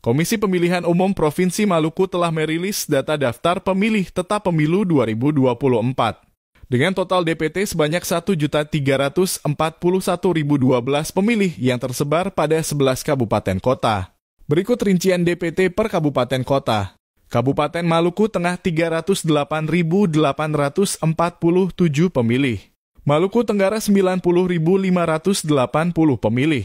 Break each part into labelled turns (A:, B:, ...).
A: Komisi Pemilihan Umum Provinsi Maluku telah merilis data daftar pemilih tetap pemilu 2024. Dengan total DPT sebanyak 1.341.012 pemilih yang tersebar pada 11 kabupaten kota. Berikut rincian DPT per kabupaten kota. Kabupaten Maluku Tengah 308.847 pemilih. Maluku Tenggara 90.580 pemilih.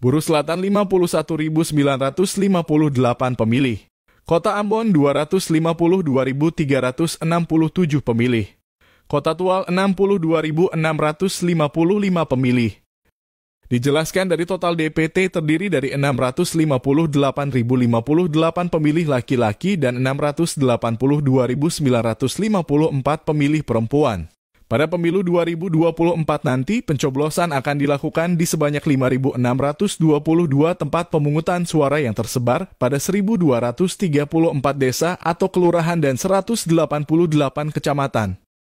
A: Buruh Selatan 51.958 pemilih. Kota Ambon 252.367 pemilih. Kota Tual 62.655 pemilih. Dijelaskan dari total DPT terdiri dari 658.058 pemilih laki-laki dan 682.954 pemilih perempuan. Pada pemilu 2024 nanti, pencoblosan akan dilakukan di sebanyak 5.622 tempat pemungutan suara yang tersebar pada 1.234 desa atau kelurahan dan 188 kecamatan.